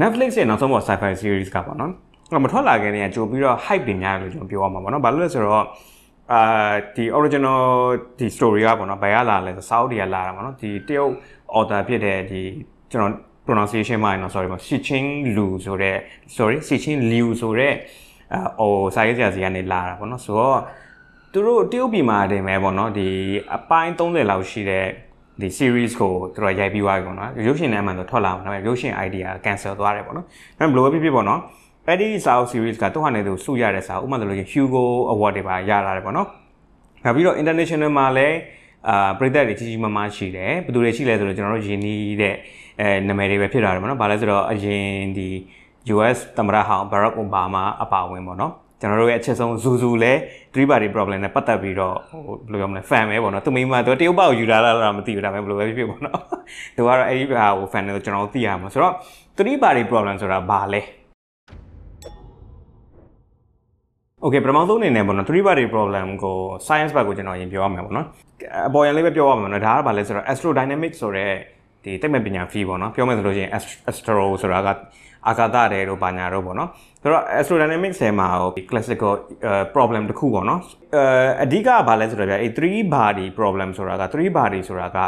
Netflix ရဲ့နောက်ဆုံးပေါ် sci-fi series ကပေါ့နော်။အဲ့မထွက်လာခင်တည်းကကြိုပြီးတော့ hype တွေများတယ်လို့ကျွန်တော်ပြောရမှာပေါ့နော်။ဘာလို့လဲဆိုတော့အာဒီ original ဒီ story ကပေါ့နော်။ဘယ်ကလာလဲဆိုတော့ Saudi ကလာတာပေါ့နော်။ဒီတရုတ် author ဖြစ်တဲ့ဒီကျွန်တော် pronunciation မှာနော် sorry ပေါ့။ Xichin Lu ဆိုတဲ့ sorry Xichin Liu ဆိုတဲ့ဟိုစာရေးဆရာစီကနေလာတာပေါ့နော်။ဆိုတော့သူတို့တရုတ်ပြည်မှာတင်မဲ့ပေါ့နော်။ဒီအပိုင်း30လောက်ရှိတဲ့ဒီ series ကိုသူတို့ရိုက်ပြီးသွားပြီပေါ့နော်ရုပ်ရှင်နဲ့မှတော့ထွက်လာအောင်ဒါပေမဲ့ရုပ်ရှင် idea cancel သွားတယ်ပေါ့နော်ဒါပေမဲ့ဘယ်လိုပဲဖြစ်ဖြစ်ပေါ့နော်အဲ့ဒီစာအုပ် series ကသူ့ဟာနဲ့သူစုရတဲ့စာအုပ်ဥပမာဆိုလို့ရှိရင် Hugo Award တွေပါရလာတယ်ပေါ့နော်နောက်ပြီးတော့ international မှာလည်းအာပြည်သက်တွေကြီးကြီးမားမားရှိတယ်ဘယ်သူတွေရှိလဲဆိုတော့ကျွန်တော်တို့ယင်းနီးတဲ့အဲနာမည်တွေပဲဖြစ်လာတယ်ပေါ့နော်ဘာလဲဆိုတော့အရင်ဒီ US သမ္မတဟောင်း Barack Obama အပါအဝင်ပေါ့နော်ကျွန်တော်တို့ရဲ့အချက်ဆုံးဇူဇူလဲ3 body problem နဲ့ပတ်သက်ပြီးတော့ဟိုဘယ်လိုပြောမလဲ fan ပဲပေါ့နော်သူမိမသူတရုပ်ပေါ့ယူလာလားလားမသိဘူးဒါပေမဲ့ဘယ်လိုပဲဖြစ်ဖြစ်ပေါ့နော်သူကတော့အဲ့ဒီဟာကို fan နဲ့ကျွန်တော်တို့သိရမှာဆိုတော့3 body problem ဆိုတာဘာလဲโอเคပထမဆုံးအနေနဲ့ပေါ့နော်3 body problem ကို science ဘက်ကိုကျွန်တော်ရင်ပြောရမှာပေါ့နော်အပေါ်ရင်လေးပဲပြောရမှာနော်ဒါကဘာလဲဆိုတော့ astrodynamic ဆိုတဲ့ဒီတိတ်မဲ့ပညာ field ပေါ့နော်ပြောမယ်ဆိုလို့ရှိရင် astro ဆိုတာကအာကာသတဲ့တို့ဘာညာတို့ပေါ့နော်ဆိုတော့ astrodynamics ထဲမှာဟို classical problem တစ်ခုပေါ့နော်အဓိကဘာလဲဆိုတော့ဗျာအဲ three body problem ဆိုတာက three body ဆိုတာက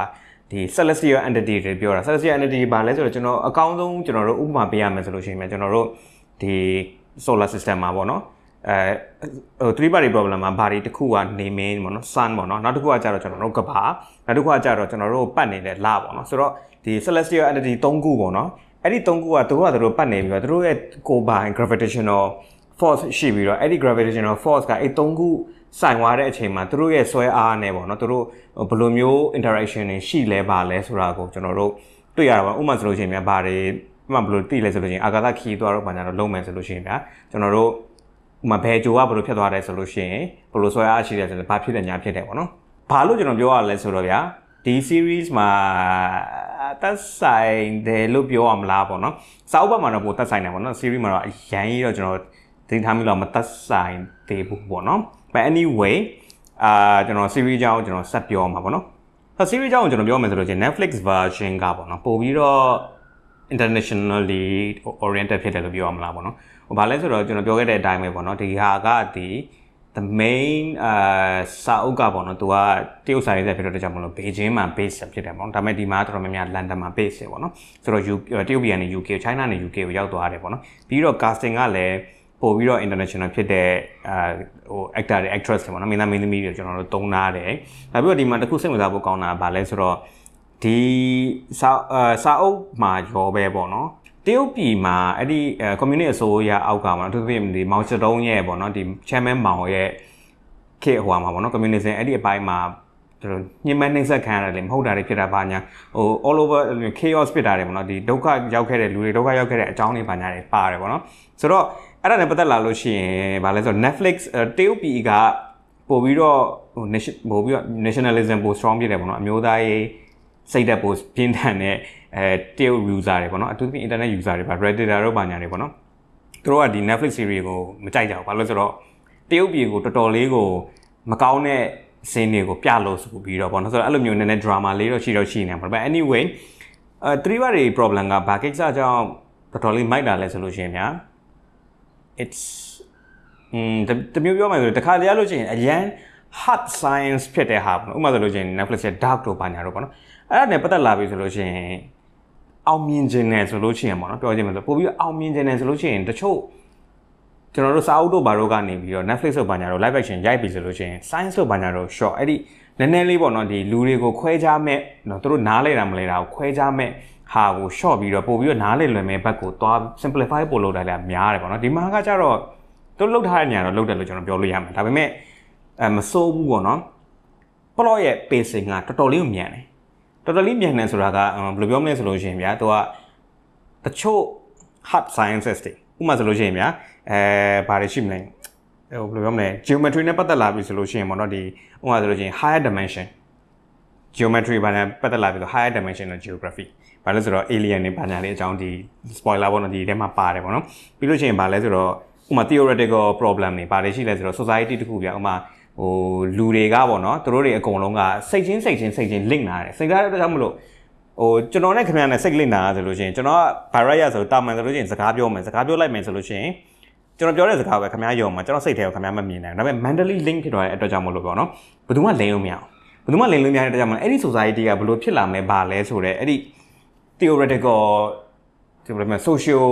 ဒီ celestial entity တွေပြောတာ celestial entity ဘာလဲဆိုတော့ကျွန်တော်အကောင်းဆုံးကျွန်တော်တို့ဥပမာပေးရမယ်ဆိုလို့ရှိရင်ကျွန်တော်တို့ဒီ solar system မှာပေါ့နော်အဲဟို three party problem မှာဘာတွေတစ်ခုက naming ပေါ့နော် sun ပေါ့နော်နောက်တစ်ခုကကြတော့ကျွန်တော်တို့ကဘာနောက်တစ်ခုကကြတော့ကျွန်တော်တို့ပတ်နေတဲ့လပေါ့နော်ဆိုတော့ဒီ celestial entity ၃ခုပေါ့နော်အဲ့ဒီ၃ခုကတို့ကတို့ပတ်နေပြီးတော့တို့ရဲ့ကိုယ်ပိုင် gravitational force ရှိပြီးတော့အဲ့ဒီ gravitational force ကအဲ့၃ခုဆိုင်သွားတဲ့အချိန်မှာတို့ရဲ့ဆွဲအားနဲ့ပေါ့နော်တို့ဘယ်လိုမျိုး interaction တွေရှိလဲပါလဲဆိုတာကိုကျွန်တော်တို့တွေ့ရတာပါဥပမာဆိုလို့ရှိရင်များဘာတွေဥပမာဘယ်လိုသိလဲဆိုလို့ရှိရင်အာဂါသခီးသွားတော့ဘာညာတော့လုံးမယ်ဆိုလို့ရှိရင်များကျွန်တော်တို့ဥမာဘယ်ဂျိုကဘယ်လိုဖြစ်သွားတယ်ဆိုလို့ရှိရင်ဘယ်လိုဆွဲအားရှိတယ်ဆိုတော့ဘာဖြစ်တယ်ညာဖြစ်တယ်ပေါ့နော်။ဘာလို့ကျွန်တော်ပြောရလဲဆိုတော့ဗျာဒီ series မှာသက်ဆိုင်တယ်လို့ပြောရမလားပေါ့နော်။စာအုပ်ဘက်မှာတော့ပိုသက်ဆိုင်တယ်ပေါ့နော် series မှာတော့အရန်ကြီးတော့ကျွန်တော်သိထားမိလို့မသက်ဆိုင်သေးဘူးပေါ့နော်။ But anyway အာကျွန်တော် series အကြောင်းကျွန်တော်ဆက်ပြောမှာပေါ့နော်။ဆက် series အကြောင်းကိုကျွန်တော်ပြောမယ်ဆိုလို့ချင်း Netflix version ကပေါ့နော်ပို့ပြီးတော့ internationally oriented ဖြစ်တယ်လို့ပြောရမလားပေါ့နော်ဟိုဘာလဲဆိုတော့ကျွန်တော်ပြောခဲ့တဲ့အတိုင်းပဲပေါ့နော်ဒီဟာကဒီ the main အာစာအုပ်ကပေါ့နော်သူကတရုတ်စာရေးဆက်ဖြစ်တော့တကြောင်မလို့ဘေကျင်းမှာ base ဖြစ်တယ်ပေါ့နော်ဒါပေမဲ့ဒီမှာတော်တော်များများလန်ဒန်မှာ base ပဲပေါ့နော်ဆိုတော့ UK တရုတ်ပြည်ကနေ UK ကို China နဲ့ UK ကိုရောက်သွားတယ်ပေါ့နော်ပြီးတော့ casting ကလည်းပို့ပြီးတော့ international ဖြစ်တဲ့အာဟို actor တွေ actress တွေပေါ့နော်မင်းသားမင်းသမီးတွေကျွန်တော်တို့တုံးသားတယ်ဒါပြီးတော့ဒီမှာတစ်ခုစိတ်ဝင်စားဖို့ကောင်းတာကဘာလဲဆိုတော့ဒီစာစာအုပ်မှာရောပဲပေါ့နော်တရုတ်ပြည်မှာအဲ့ဒီကွန်မြူနတီအစိုးရအောက်ကမှာသူတို့ဒီမောင်ချတုံးရဲ့ပေါ့နော်ဒီ chairman မောင်ရဲ့ခေဟိုမှာပေါ့နော်ကွန်မြူနတီအဲ့ဒီအပိုင်းမှာတို့ညှိမနှိမ့်ဆက်ခံရတယ်မဟုတ်တာတွေဖြစ်တာပါညာဟို all over chaos ဖြစ်တာတွေပေါ့နော်ဒီဒုက္ခရောက်ခဲ့တဲ့လူတွေဒုက္ခရောက်ခဲ့တဲ့အကြောင်းတွေပါညာတွေပါတယ်ပေါ့နော်ဆိုတော့အဲ့ဒါနဲ့ပတ်သက်လာလို့ရှိရင်ဗာလဲဆိုတော့ Netflix တရုတ်ပြည်ကပို့ပြီးတော့ဟိုပို့ပြီးတော့ nationalism ပို strong ဖြစ်တယ်ပေါ့နော်အမျိုးသားရေးစိတ်သက်ပိုပြင်းထန်တဲ့အဲတရုတ် user တွေပေါ့နော်အထူးသဖြင့် internet user တွေပါ redditor တို့ပါညာတွေပေါ့နော်သူတို့ကဒီ Netflix series ကို မကြိုက်ကြဘူးဘာလို့ဆိုတော့တရုတ်ပြည်ကိုတော်တော်လေးကိုမကောင်းတဲ့စင်းတွေကိုပြလို့ဆိုပြီးတော့ပေါ့နော်ဆိုတော့အဲ့လိုမျိုးနည်းနည်း drama လေးတော့ရှိတော့ရှိနေမှာပေါ့ anyway အဲ3ဘာတွေ problem ကဘာကိစ္စကြောင့်တော်တော်လေးမိုက်တာလဲဆိုလို့ရှိရင်ဗျာ it's อืมတမျိုးပြောမှဆိုတခါလေရလို့ရှိရင်အရန် hard science ဖြစ်တဲ့ဟာပေါ့နော်ဥပမာဆိုလို့ရှိရင် Netflix ရဲ့ dark တို့ဘာညာတို့ပေါ့နော်အဲ့ဒါနဲ့ပတ်သက်လာပြီဆိုလို့ရှိရင် အောင်မြင်ခြင်းနဲ့ဆိုလို့ရှိရင်ပေါ့နော်ပြောခြင်းမလို့ပို့ပြီးအောင်မြင်ခြင်းနဲ့ဆိုလို့ရှိရင်တချို့ကျွန်တော်တို့စာအုပ်တို့ဘာတို့ကနေပြီးတော့ Netflix တို့ဘာညာတို့ live action ရိုက်ပြီဆိုလို့ရှိရင် science တို့ဘာညာတို့ short အဲ့ဒီနည်းနည်းလေးပေါ့နော်ဒီလူတွေကိုခွဲခြားမဲ့နော်တို့နားလဲတာမလဲတာကိုခွဲခြားမဲ့ဟာကို short ပြီးတော့ပို့ပြီးတော့နားလဲလွယ်မဲ့ဘက်ကိုသွား simplify ပို့လို့တာလည်းများတယ်ပေါ့နော်ဒီမှာကကြတော့တို့လောက်ထားတဲ့ညာတော့လောက်တယ်လို့ကျွန်တော်ပြောလို့ရမှာဒါပေမဲ့အဲမစိုးဘူးပေါ့နော် plot ရဲ့ pacing ကတော်တော်လေးကိုမြန်တယ်တော်တော်လေးမြန်တယ်ဆိုတာကဘယ်လိုပြောမလဲဆိုလို့ရှိရင်ဗျာသူကတချို့ hard sciences တွေဥပမာဆိုလို့ရှိရင်ဗျာအဲဘာတွေရှိမလဲဟိုဘယ်လိုပြောမလဲ geometry နဲ့ပတ်သက်လာပြီဆိုလို့ရှိရင်ပေါ့နော်ဒီဥပမာဆိုလို့ရှိရင် higher dimension geometry ဘာနဲ့ပတ်သက်လာပြီဆို higher dimensional geography ဘာလဲဆိုတော့ alien တွေဘာညာလေးအကြောင်းဒီ spoiler ပေါ့နော်ဒီထဲမှာပါတယ်ပေါ့နော်ပြီးလို့ရှိရင်ဘာလဲဆိုတော့ဥပမာ theoretical problem တွေဘာတွေရှိလဲဆိုတော့ society တခုဗျာဥပမာဟိုလူတွေကပေါ့နော်သူတို့တွေအကုန်လုံးကစိတ်ချင်းစိတ်ချင်းစိတ်ချင်း link လာတယ်စိတ်လာတဲ့အတွက်ကြောင့်မလို့ဟိုကျွန်တော်နဲ့ခင်ဗျားနဲ့စိတ်လင့်တာဆိုလို့ရှိရင်ကျွန်တော်ကဘာရိုက်ရဆိုတာမန်ဆိုလို့ရှိရင်စကားပြောမယ်စကားပြောလိုက်မယ်ဆိုလို့ရှိရင်ကျွန်တော်ပြောတဲ့စကားပဲခင်ဗျားယုံမှာကျွန်တော်စိတ်ထဲကိုခင်ဗျားမမြင်နိုင်ဘူးဒါပေမဲ့ mentally link ဖြစ်သွားတဲ့အတွက်ကြောင့်မလို့ပေါ့နော်ဘယ်သူမှလိန်လို့မရအောင်ဘယ်သူမှလိန်လို့မရတဲ့အတွက်ကြောင့်မလို့အဲ့ဒီ society ကဘယ်လိုဖြစ်လာမလဲဘာလဲဆိုတော့အဲ့ဒီ theoretical ဒီလိုမျိုး social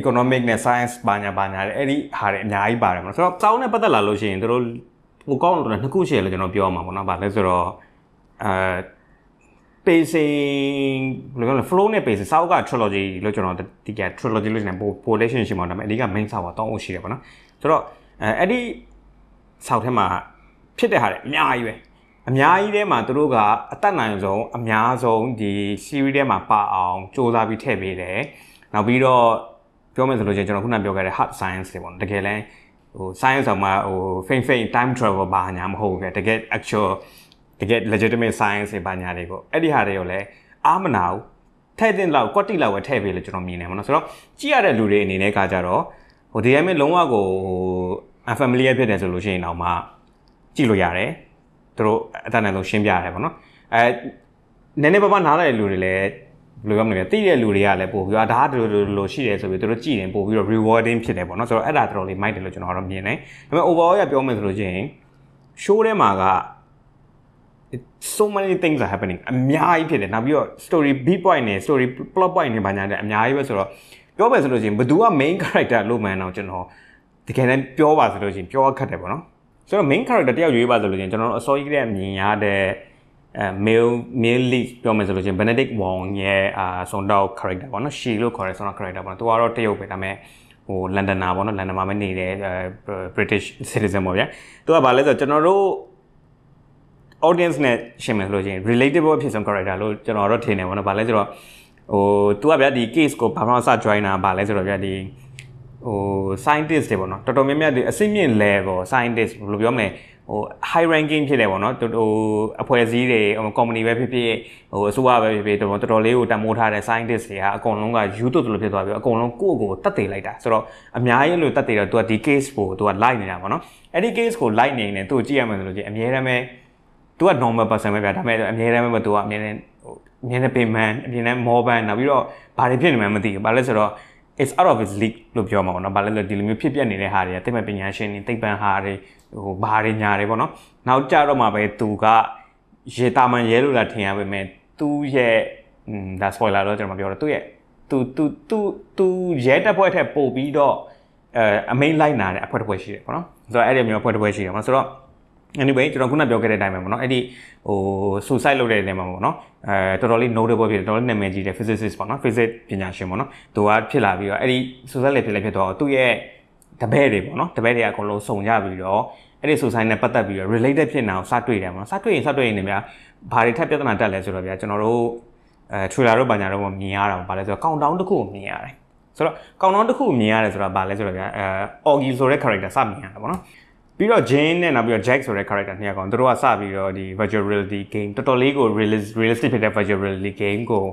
economic နဲ့ science ဘာညာဘာညာအဲ့ဒီဟာတွေအများကြီးပါတယ်မလို့ဆိုတော့စောင်းနဲ့ပတ်သက်လာလို့ရှိရင်တို့ဟိုကောင်းတော့နှစ်ခုရှိရလဲကျွန်တော်ပြောမှာပေါ့နော်ဗာလဲဆိုတော့အဲ pacing ဘယ်လိုလဲ flow နဲ့ pacing စောက်က trilogy လို့ကျွန်တော်ဒီက trilogy လို့နေပို relation ရှိမှာဒါပေမဲ့အဓိက main စောက်ပါတောင်းအောင်ရှိတယ်ပေါ့နော်ဆိုတော့အဲအဲ့ဒီစောက်ထဲမှာဖြစ်တဲ့ဟာတွေအများကြီးပဲအများကြီးထဲမှာသူတို့ကအတတ်နိုင်ဆုံးအများဆုံးဒီ series ထဲမှာပါအောင်စ조사ပြီးထည့်ပေးတယ်နောက်ပြီးတော့ပြောမယ်ဆိုလို့ချင်းကျွန်တော်ခုနပြောခဲ့တဲ့ hard science တွေပေါ့နော်တကယ်လဲဟို science ဆောင်မှာဟို feint feint time travel ဘာညာမဟုတ်ဘူးကြတကယ် actual တကယ် legitimate science တွေဘာညာတွေပေါ့အဲ့ဒီဟာတွေကိုလည်းအာမနာဘူးထည့်တဲ့လောက်ကွက်တိလောက်ပဲထည့်ပေးလို့ကျွန်တော်မြင်တယ်ပေါ့နော်ဆိုတော့ကြည့်ရတဲ့လူတွေအနေနဲ့ကကြတော့ဟိုဒီအမင်းလုံးဝကိုဟို unfamiliar ဖြစ်တယ်ဆိုလို့ရှိရင်တော့မှ ကြည့်လို့ရတယ်သူတို့အတန်းတန်းဆုံးရှင်းပြရတယ်ပေါ့နော်အဲနည်းနည်းပါးပါးနားလည်တဲ့လူတွေလည်းဘယ်လိုပြောမလဲတိတဲ့လူတွေကလည်းပို့ပြီးတော့ဒါကဒီလိုလိုလိုရှိတယ်ဆိုပြီးသူတို့ကြည်ရင်ပို့ပြီးတော့ rewarding ဖြစ်တယ်ပေါ့နော်ဆိုတော့အဲ့ဒါတော်တော်လေးမိုက်တယ်လို့ကျွန်တော်ကတော့မြင်တယ်ဒါပေမဲ့ overall ရပြောမယ်ဆိုလို့ချင်း show ထဲမှာက so many things are happening အများကြီးဖြစ်တယ်နောက်ပြီးတော့ story beat point နဲ့ story plot point နဲ့ဘာညာတဲ့အများကြီးပဲဆိုတော့ပြောမယ်ဆိုလို့ချင်းဘသူက main character လို့မှန်တော့ကျွန်တော်တကယ်တမ်းပြောပါဆိုလို့ချင်းပြောရခက်တယ်ပေါ့နော်ဆိုတော့ main character တယောက်ရွေးပါဆိုလို့ချင်းကျွန်တော်တို့အစောကြီးကတည်းကမြင်ရတဲ့အဲ mail mail leak ပြောမယ်ဆိုလို့ချင်း Benedict Wong ရဲ့အာ Sondao character ပေါ့နော် she လို့ခေါ်တဲ့ Sondao character ပေါ့နော်သူကတော့တရုတ်ပဲဒါပေမဲ့ဟိုလန်ဒန်နာပေါ့နော်လန်ဒန်မှာမနေတယ် British citizen ပေါ့ဗျာသူကဘာလဲဆိုတော့ကျွန်တော်တို့ audience နဲ့ရှင်းမယ်ဆိုလို့ချင်း relatable ဖြစ်ဆုံး character လို့ကျွန်တော်တို့ထင်တယ်ပေါ့နော်ဘာလဲဆိုတော့ဟိုသူကဗျာဒီ case ကိုဘာမှစ join တာဘာလဲဆိုတော့ဗျာဒီဟို scientist တွေပေါ့နော်တော်တော်များများဒီအစိမ့်မြင့် level scientist ဘယ်လိုပြောမလဲဟို high ranking ဖြစ်တယ်ပေါ့နော်ဟိုအဖွဲ့အစည်းတွေ company ပဲဖြစ်ဖြစ်ဟိုအစိုးရပဲဖြစ်ဖြစ်တော်တော်လေးကိုတန်မိုးထားတဲ့ scientist တွေဟာအကုန်လုံးက YouTube လိုဖြစ်သွားပြီးအကုန်လုံးကိုယ့်အကိုတတ်တည်လိုက်တာဆိုတော့အများကြီးလို့တတ်တည်တော့ तू ကဒီ case ကို तू က like နေတာပေါ့နော်အဲ့ဒီ case ကို like နေနေ तू ကြည့်ရမယ်ဆိုလို့ကြည့်အများရမ်းပဲ तू က normal person ပဲဗျာဒါပေမဲ့အများရမ်းပဲ तू ကအများရမ်းအမြင်နဲ့ပင်မန်အမြင်နဲ့မောပန်းနောက်ပြီးတော့ဘာတွေဖြစ်နေမှမသိဘူး။ဘာလဲဆိုတော့ it's out of its league လို့ပြောမှာပေါ့နော်။ဘာလဲလို့ဒီလိုမျိုးဖြစ်ပျက်နေတဲ့ဟာတွေကသိပ္ပံပညာရှင်တွေသိပ္ပံဟာတွေဟိုဘာတွေညာတွေပေါ့နော်။နောက်ကြတော့မှပဲသူကရေတာမန်ရဲလို့လာထင်ရပေမဲ့သူ့ရဲ့อืมဒါ spoiler တော့ကျွန်တော်မပြောတော့သူ့ရဲ့သူသူသူသူရဲတပ်ဖွဲ့ထက်ပို့ပြီးတော့အဲအမိန်လိုက်နာတဲ့အဖွဲတစ်ဖွဲ့ရှိတယ်ပေါ့နော်။ဆိုတော့အဲ့ဒီမျိုးအဖွဲတစ်ဖွဲ့ရှိတယ်ပေါ့နော်။ဆိုတော့ anyway ကျွန်တော်ခုနပြောခဲ့တဲ့အတိုင်းပဲပေါ့နော်အဲ့ဒီဟို suicide လုပ်တဲ့နေရာမှာပေါ့နော်အဲတော်တော်လေး notable ဖြစ်တယ်တော်တော်နာမည်ကြီးတဲ့ physicist ပေါ့နော် physics ပညာရှင်ပေါ့နော်သူကဖြစ်လာပြီးတော့အဲ့ဒီ suicide လည်းဖြစ်လည်းဖြစ်တော့သူ့ရဲ့တပည့်တွေပေါ့နော်တပည့်တွေကအကုန်လုံးစုံကြပြီးတော့အဲ့ဒီ suicide နဲ့ပတ်သက်ပြီးတော့ related ဖြစ်နေအောင်စတွေ့တယ်ပေါ့နော်စတွေ့ရင်စတွေ့ရင်နေများဘာတွေထပ်ပြဿနာတက်လဲဆိုတော့ဗျာကျွန်တော်တို့အဲ trailer တို့ဘာညာတို့မြင်ရတာပေါ့ဗာလဲဆိုတော့ countdown တစ်ခုကိုမြင်ရတယ်ဆိုတော့ countdown တစ်ခုကိုမြင်ရတယ်ဆိုတော့ဗာလဲဆိုတော့ဗျာအဲ Augie ဆိုတဲ့ character စမြင်ရတယ်ပေါ့နော်ပြီးတော့ Jane နဲ့နောက်ပြီးတော့ Jack ဆိုတဲ့ character နှစ်ယောက်ကောင်တို့ကစပြီးတော့ဒီ virtual reality game တော်တော်လေးကို realistic ဖြစ်တဲ့ virtual reality game ကို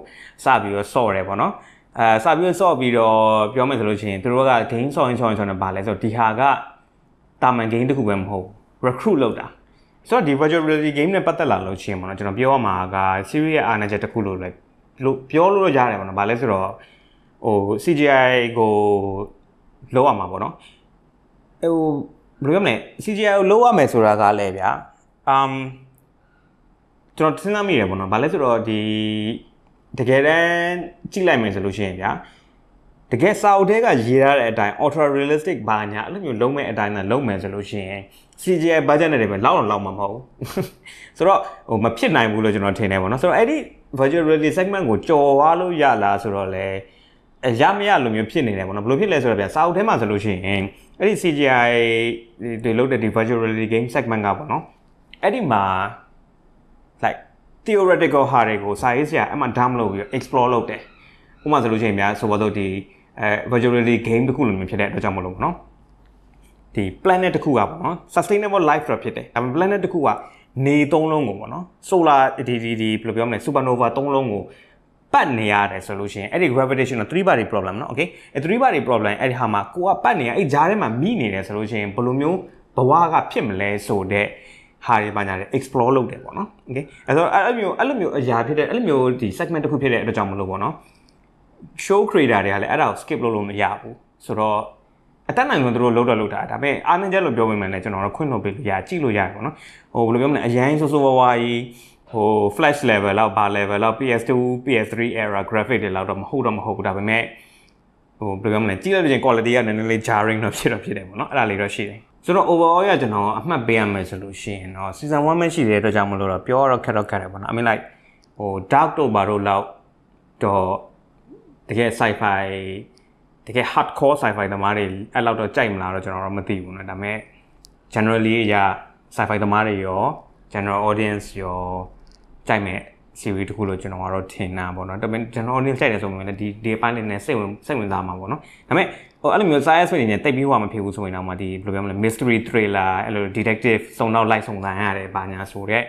စပြီးတော့ဆော့တယ်ပေါ့နော်အဲစပြီးတော့ဆော့ပြီးတော့ပြောမယ်ဆိုလို့ရှိရင်တို့က game ဆော့ရင်ဆော့ရင်ဆော့နေပါလဲဆိုတော့ဒီဟာကတာမန် game တခုပဲမဟုတ် recruit လုပ်တာဆိုတော့ဒီ virtual reality game နဲ့ပတ်သက်လာလို့ရှိရင်ပေါ့နော်ကျွန်တော်ပြောရမှာက series ရဲ့အာဏာချက်တခုလို့လည်းလို့ပြောလို့ရတယ်ပေါ့နော်။ဘာလဲဆိုတော့ဟို CGI ကိုလောက်ရမှာပေါ့နော်။ဟိုဘယ်လိုပြောမလဲ CGI ကိုလိုရမယ်ဆိုတာကလည်းဗျာ um ကျွန်တော်စဉ်းစားမိတယ်ပေါ့နော်။ဘာလဲဆိုတော့ဒီတကယ်တမ်းကြည့်လိုက်မယ်ဆိုလို့ရှိရင်ဗျာတကယ်စာအုပ်ထဲကရေးထားတဲ့အတိုင်း ultra realistic ဘာညာအဲ့လိုမျိုးလုံးမဲ့အတိုင်းသာလုံးမယ်ဆိုလို့ရှိရင် CGI budget နဲ့တည်းပဲလောက်တော့လောက်မှာမဟုတ်ဘူး။ဆိုတော့ဟိုမဖြစ်နိုင်ဘူးလို့ကျွန်တော်ထင်တယ်ပေါ့နော်။ဆိုတော့အဲ့ဒီ virtual reality segment ကိုကြော်ွားလို့ရလားဆိုတော့လေရမရလိုမျိုးဖြစ်နေတယ်ပေါ့နော်။ဘယ်လိုဖြစ်လဲဆိုတော့ဗျာစာအုပ်ထဲမှာဆိုလို့ရှိရင်အဲ့ဒီ CGI တွေလုပ်တဲ့ဒီ virtual reality game segment ကပေါ့နော်အဲ့ဒီမှာ like theoretical ဟာတွေကိုစာရေးဆရာအမှ down လုပ်ပြီး explore လုပ်တယ်ဥပမာဆိုလို့ရှိရင်များဆိုတော့ဒီအဲ virtual reality game တစ်ခုလိုမျိုးဖြစ်တဲ့အတွက်ကြောင့်မလို့ပေါ့နော်ဒီ planet တစ်ခုကပေါ့နော် sustainable life တော့ဖြစ်တယ်ဒါပေမဲ့ planet တစ်ခုကနေသုံးလုံးကိုပေါ့နော် solar ဒီဒီဒီဘယ်လိုပြောမလဲ supernova သုံးလုံးကိုပတ်နေရတယ်ဆိုလို့ရှိရင်အဲ့ဒီ gravitational 3 body problem เนาะ okay အဲ့3 body problem အဲ့ဒီဟာမှာကိုကပတ်နေရအဲ့ဂျားထဲမှာမိနေတယ်ဆိုလို့ရှိရင်ဘယ်လိုမျိုးဘဝကဖြစ်မလဲဆိုတဲ့ဟာတွေပါညာတယ် explore လုပ်တယ်ပေါ့နော် okay အဲ့တော့အဲ့လိုမျိုးအဲ့လိုမျိုးအရာဖြစ်တဲ့အဲ့လိုမျိုးဒီ segment တစ်ခုဖြစ်တဲ့အတွက်ကြောင့်မလို့ပေါ့နော် show creator တွေကလည်းအဲ့ဒါကို skip လုပ်လို့မရဘူးဆိုတော့အတတ်နိုင်ဆုံးတို့လောက်တော့လောက်တာဒါပေမဲ့အာနင်းချက်လို့ပြောမိမှလည်းကျွန်တော်တို့ခွင့်လွှတ်ပေးလို့ရကြည့်လို့ရတယ်ပေါ့နော်ဟိုဘယ်လိုပြောမလဲအရန်ဆိုးဆိုးဝါးဝါးကြီးဟို flash level လောက်ဘာ level လောက် PS2 PS3 era graphic တွေလောက်တော့မဟုတ်တော့မဟုတ်ဘူးဒါပေမဲ့ဟိုဘယ်လိုမလဲကြည့်လိုက်ကြည့် quality ကနည်းနည်းလေး jarring တော့ဖြစ်တော့ဖြစ်တယ်ပေါ့နော်အဲ့ဒါလေးတော့ရှိတယ်ဆိုတော့ overall ရကျွန်တော်အမှတ်ပေးရမယ်ဆိုလို့ရှိရင်တော့ season 1မှရှိတဲ့အတွက်ကြောင့်မလို့တော့ပြောတော့ခက်တော့ခက်တယ်ပေါ့နော် I mean like ဟို dark တို့ဘာတို့လောက်တော့တကယ် sci-fi တကယ် hardcore sci-fi သမားတွေအဲ့လောက်တော့ကြိုက်မလားတော့ကျွန်တော်တော့မသိဘူးနော်ဒါပေမဲ့ generally အရာ sci-fi သမားတွေရော general audience ရောကြိုက်မဲ့ series တခုလို့ကျွန်တော်ကတော့ထင်တာပေါ့နော်ဒါပေမဲ့ကျွန်တော်နင်းကြိုက်တယ်ဆိုမှလည်းဒီ day ပိုင်းနဲ့စိတ်ဝင်စိတ်ဝင်စားမှာပေါ့နော်ဒါပေမဲ့ဟိုအဲ့လိုမျိုး science fiction နဲ့တိတ်ပြီးဟောမဖြစ်ဘူးဆိုရင်တော့မှဒီဘယ်လိုပြောမလဲ mystery thriller အဲ့လို detective စုံနောက်လိုက်စုံစမ်းရတယ်ဘာညာဆိုတဲ့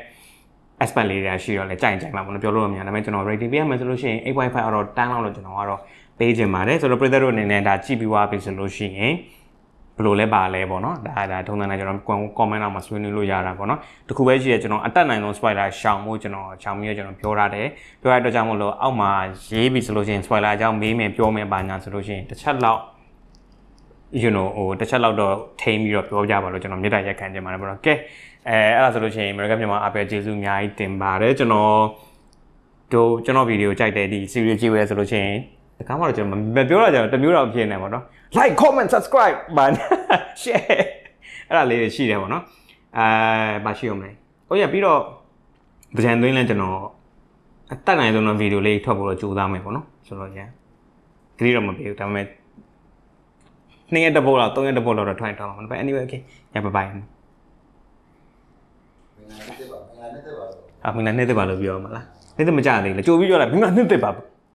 aspect လေးတွေရှိတော့လဲကြိုင်ကြိုင်မှာပေါ့နော်ပြောလို့မရဒါပေမဲ့ကျွန်တော် rating ပေးရမယ်ဆိုလို့ရှိရင်8.5အော်တော့တန်းလောက်လို့ကျွန်တော်ကတော့ပေးခြင်းပါတယ်ဆိုတော့ပြည်သက်တို့အနေနဲ့ဒါကြည့်ပြီးွားပြီဆိုလို့ရှိရင်ဘယ်လိုလဲပါလဲပေါ့နော်ဒါဒါထုံသန်းနဲ့ကျွန်တော် comment လောက်မှာဆွေးနွေးလို့ရတာပေါ့နော်တခုပဲရှိရကျွန်တော်အတက်နိုင်ဆုံး spoiler ရှောင်ဖို့ကျွန်တော်ရှောင်ပြီးတော့ကျွန်တော်ပြောထားတယ်ပြောရတဲ့အတွက်ကြောင့်မလို့အောက်မှာရေးပြီဆိုလို့ရှိရင် spoiler အကြောင်းမေးမယ်ပြောမယ်ပါညာဆိုလို့ရှိရင်တစ်ချက်လောက် you know ဟိုတစ်ချက်လောက်တော့ထိမ်းပြီးတော့ပြောကြပါလို့ကျွန်တော်မြေတားရက်ခံကြပါတယ်ပေါ့နော်ကဲအဲအဲ့ဒါဆိုလို့ရှိရင် American မြန်မာအပယ်ကျေးဇူးအများကြီးတင်ပါတယ်ကျွန်တော်တို့ကျွန်တော်ဗီဒီယိုကြိုက်တယ်ဒီ series ကြည့်ရဲဆိုလို့ရှိရင်ဒါကမှတော့ကျွန်တော်မပြောတာကြတော့တမျိုးတော့ဖြစ်နေပါတော့ like comment subscribe ဘာ share အဲ့ဒါလေးရှိတယ်ပေါ့နော်အဲမရှိအောင်လဲဟုတ်ရပြီးတော့ကြံသွင်းလဲကျွန်တော်အတက်နိုင်ဆုံးတော့ဗီဒီယိုလေးထွက်ဖို့တော့ကြိုးစားမယ်ပေါ့နော်ဆိုတော့ရန်ခရီးတော့မပြေဘူးဒါပေမဲ့နှစ်ရက်တစ်ပုတ်လောက်သုံးရက်တစ်ပုတ်လောက်တော့ထိုင်ထားပါမယ်ဒါပေမဲ့ anyway okay ရပါ bye အာမင်းလည်းနှစ်သက်ပါလို့ပြောရမှာလားနှစ်သက်မကြသေးလေကြိုပြီးပြောတာမင်းကနှစ်သက်ပါဘူး